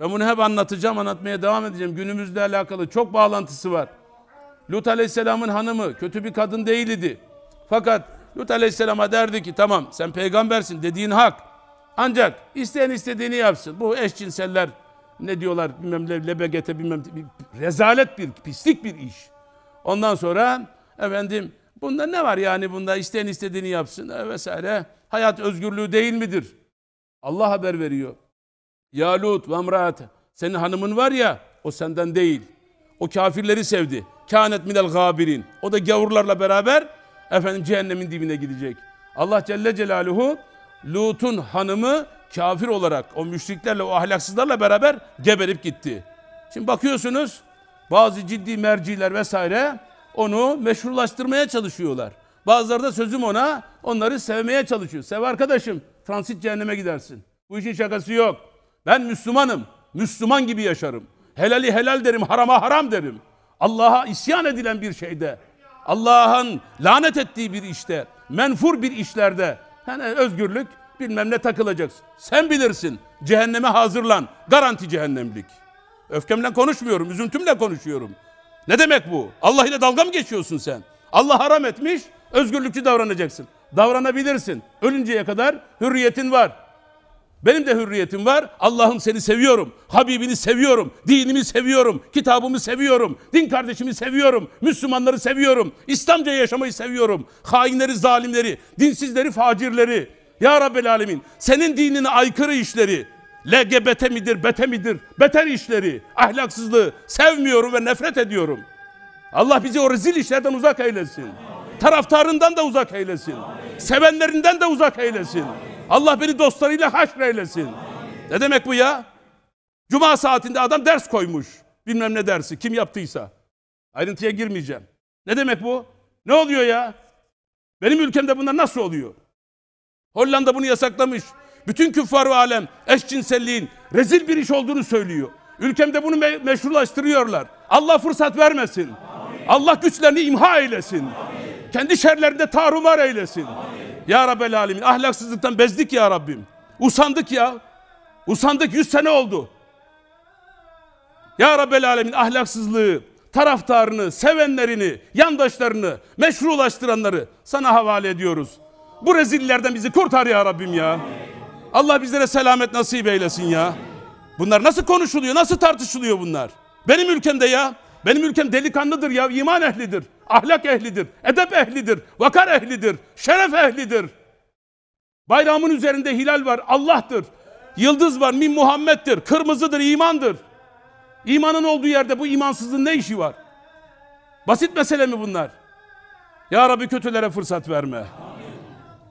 Ben bunu hep anlatacağım, anlatmaya devam edeceğim. Günümüzle alakalı çok bağlantısı var. Lut Aleyhisselam'ın hanımı kötü bir kadın değildi. Fakat Lut Aleyhisselam'a derdi ki tamam sen peygambersin dediğin hak. Ancak isteyen istediğini yapsın. Bu eşcinseller ne diyorlar bilmem lebegete bilmem bir rezalet bir pislik bir iş. Ondan sonra efendim bunda ne var yani bunda isteyen istediğini yapsın e, vesaire. Hayat özgürlüğü değil midir? Allah haber veriyor. Ya Lut ve emraate. Senin hanımın var ya o senden değil. O kafirleri sevdi. Kânet minel gabirin. O da gavurlarla beraber efendim cehennemin dibine gidecek. Allah Celle Celaluhu Lut'un hanımı kafir olarak o müşriklerle o ahlaksızlarla beraber geberip gitti. Şimdi bakıyorsunuz bazı ciddi merciler vesaire onu meşrulaştırmaya çalışıyorlar. Bazıları da sözüm ona onları sevmeye çalışıyor. Sev arkadaşım transit cehenneme gidersin. Bu işin şakası yok. Ben Müslümanım. Müslüman gibi yaşarım. Helali helal derim, harama haram derim. Allah'a isyan edilen bir şeyde, Allah'ın lanet ettiği bir işte, menfur bir işlerde, Hani özgürlük bilmem ne takılacaksın. Sen bilirsin. Cehenneme hazırlan. Garanti cehennemlik. Öfkemle konuşmuyorum, üzüntümle konuşuyorum. Ne demek bu? Allah ile dalga mı geçiyorsun sen? Allah haram etmiş, özgürlükçü davranacaksın. Davranabilirsin. Ölünceye kadar hürriyetin var. Benim de hürriyetim var. Allah'ım seni seviyorum. Habibini seviyorum. Dinimi seviyorum. Kitabımı seviyorum. Din kardeşimi seviyorum. Müslümanları seviyorum. İslamca yaşamayı seviyorum. Hainleri, zalimleri, dinsizleri, facirleri. Ya Rabbel Alemin senin dinine aykırı işleri. LGBT midir, bete midir? Beter işleri, ahlaksızlığı sevmiyorum ve nefret ediyorum. Allah bizi o rezil işlerden uzak eylesin. Amin. Taraftarından da uzak eylesin. Amin. Sevenlerinden de uzak eylesin. Amin. Allah beni dostlarıyla haşreylesin. Ne demek bu ya? Cuma saatinde adam ders koymuş. Bilmem ne dersi kim yaptıysa. Ayrıntıya girmeyeceğim. Ne demek bu? Ne oluyor ya? Benim ülkemde bunlar nasıl oluyor? Hollanda bunu yasaklamış. Bütün küffar ve alem eşcinselliğin rezil bir iş olduğunu söylüyor. Ülkemde bunu me meşrulaştırıyorlar. Allah fırsat vermesin. Amin. Allah güçlerini imha eylesin. Amin. Kendi şerlerinde tarumar eylesin. Amin. Ya Rabbel Alemin ahlaksızlıktan bezdik ya Rabbim. Usandık ya. Usandık Yüz sene oldu. Ya Rabbel Alemin ahlaksızlığı, taraftarını, sevenlerini, yandaşlarını, meşrulaştıranları sana havale ediyoruz. Bu rezillerden bizi kurtar ya Rabbim ya. Allah bizlere selamet nasip eylesin ya. Bunlar nasıl konuşuluyor, nasıl tartışılıyor bunlar? Benim ülkemde ya benim ülkem delikanlıdır ya, iman ehlidir, ahlak ehlidir, edep ehlidir, vakar ehlidir, şeref ehlidir. Bayrağımın üzerinde hilal var, Allah'tır. Yıldız var, min Muhammed'dir, kırmızıdır, imandır. İmanın olduğu yerde bu imansızın ne işi var? Basit mesele mi bunlar? Ya Rabbi kötülere fırsat verme.